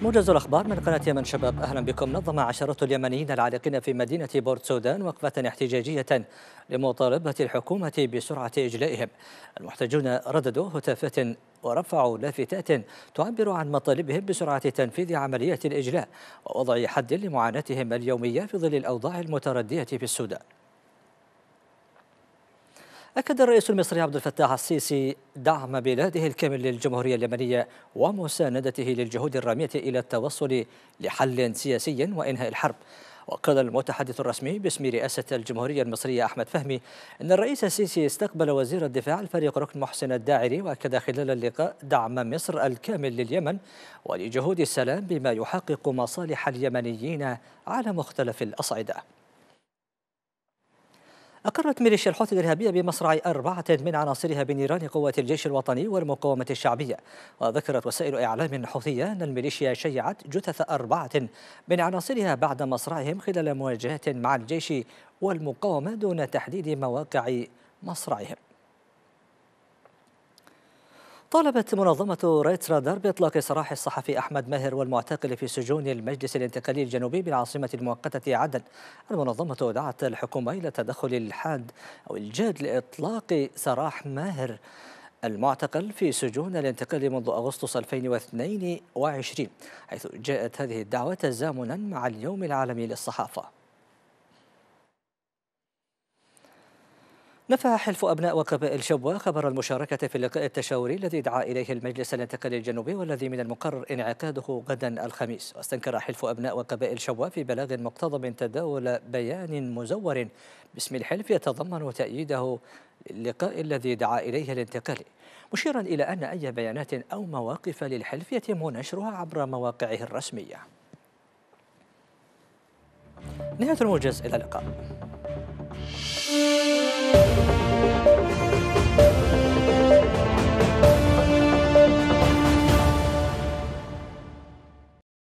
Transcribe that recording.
موجز الأخبار من قناة يمن شباب أهلا بكم نظم عشرات اليمنيين العالقين في مدينة بورت سودان وقفة احتجاجية لمطالبة الحكومة بسرعة إجلائهم المحتجون رددوا هتافات ورفعوا لافتات تعبر عن مطالبهم بسرعة تنفيذ عملية الإجلاء ووضع حد لمعاناتهم اليومية في ظل الأوضاع المتردية في السودان أكد الرئيس المصري عبد الفتاح السيسي دعم بلاده الكامل للجمهورية اليمنية ومساندته للجهود الرامية إلى التوصل لحل سياسي وإنهاء الحرب وقال المتحدث الرسمي باسم رئاسة الجمهورية المصرية أحمد فهمي أن الرئيس السيسي استقبل وزير الدفاع الفريق ركن محسن الداعري وأكد خلال اللقاء دعم مصر الكامل لليمن ولجهود السلام بما يحقق مصالح اليمنيين على مختلف الأصعدة أقرت ميليشيا الحوثي الإرهابية بمصرع أربعة من عناصرها بنيران قوات الجيش الوطني والمقاومة الشعبية وذكرت وسائل إعلام حوثية أن الميليشيا شيعت جثث أربعة من عناصرها بعد مصرعهم خلال مواجهات مع الجيش والمقاومة دون تحديد مواقع مصرعهم طالبت منظمة ريتس رادار بإطلاق سراح الصحفي أحمد ماهر والمعتقل في سجون المجلس الانتقالي الجنوبي بالعاصمة المؤقتة عدن المنظمة دعت الحكومة إلى التدخل الحاد أو الجاد لإطلاق سراح ماهر المعتقل في سجون الانتقال منذ أغسطس 2022 حيث جاءت هذه الدعوة تزامنا مع اليوم العالمي للصحافة نفى حلف أبناء وقبائل شبوة خبر المشاركة في اللقاء التشاوري الذي دعا إليه المجلس الانتقالي الجنوبي والذي من المقرر انعقاده غدا الخميس واستنكر حلف أبناء وقبائل شبوة في بلاغ مقتضب تداول بيان مزور باسم الحلف يتضمن تأييده للقاء الذي دعا إليه الانتقالي مشيرا إلى أن أي بيانات أو مواقف للحلف يتم نشرها عبر مواقعه الرسمية نهاية الموجز إلى اللقاء